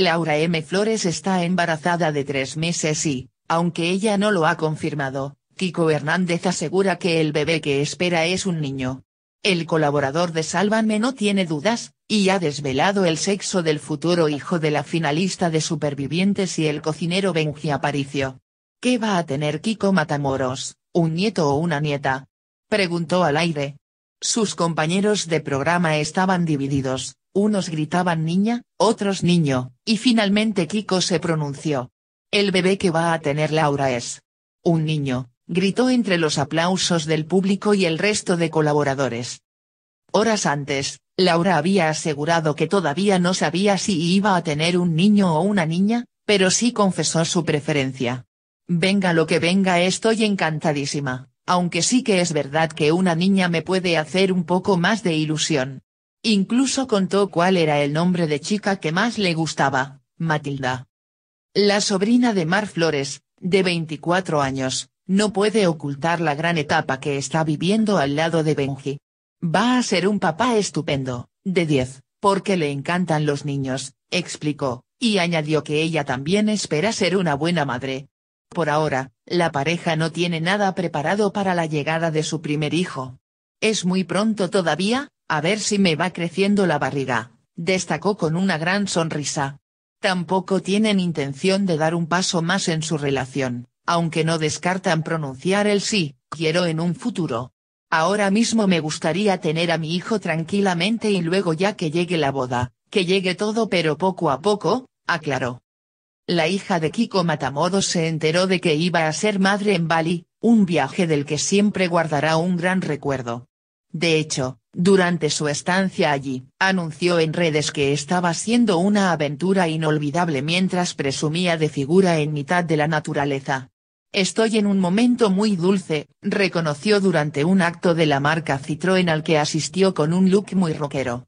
Laura M. Flores está embarazada de tres meses y, aunque ella no lo ha confirmado, Kiko Hernández asegura que el bebé que espera es un niño. El colaborador de Sálvame no tiene dudas, y ha desvelado el sexo del futuro hijo de la finalista de Supervivientes y el cocinero Benji Aparicio. ¿Qué va a tener Kiko Matamoros, un nieto o una nieta? Preguntó al aire. Sus compañeros de programa estaban divididos, unos gritaban niña, otros niño, y finalmente Kiko se pronunció. El bebé que va a tener Laura es. Un niño, gritó entre los aplausos del público y el resto de colaboradores. Horas antes, Laura había asegurado que todavía no sabía si iba a tener un niño o una niña, pero sí confesó su preferencia. Venga lo que venga estoy encantadísima, aunque sí que es verdad que una niña me puede hacer un poco más de ilusión. Incluso contó cuál era el nombre de chica que más le gustaba, Matilda. La sobrina de Mar Flores, de 24 años, no puede ocultar la gran etapa que está viviendo al lado de Benji. Va a ser un papá estupendo, de 10, porque le encantan los niños, explicó, y añadió que ella también espera ser una buena madre. Por ahora, la pareja no tiene nada preparado para la llegada de su primer hijo. Es muy pronto todavía, a ver si me va creciendo la barriga, destacó con una gran sonrisa. Tampoco tienen intención de dar un paso más en su relación, aunque no descartan pronunciar el sí, quiero en un futuro. Ahora mismo me gustaría tener a mi hijo tranquilamente y luego ya que llegue la boda, que llegue todo pero poco a poco, aclaró. La hija de Kiko Matamoros se enteró de que iba a ser madre en Bali, un viaje del que siempre guardará un gran recuerdo. De hecho, durante su estancia allí, anunció en redes que estaba siendo una aventura inolvidable mientras presumía de figura en mitad de la naturaleza. Estoy en un momento muy dulce, reconoció durante un acto de la marca Citroën al que asistió con un look muy rockero.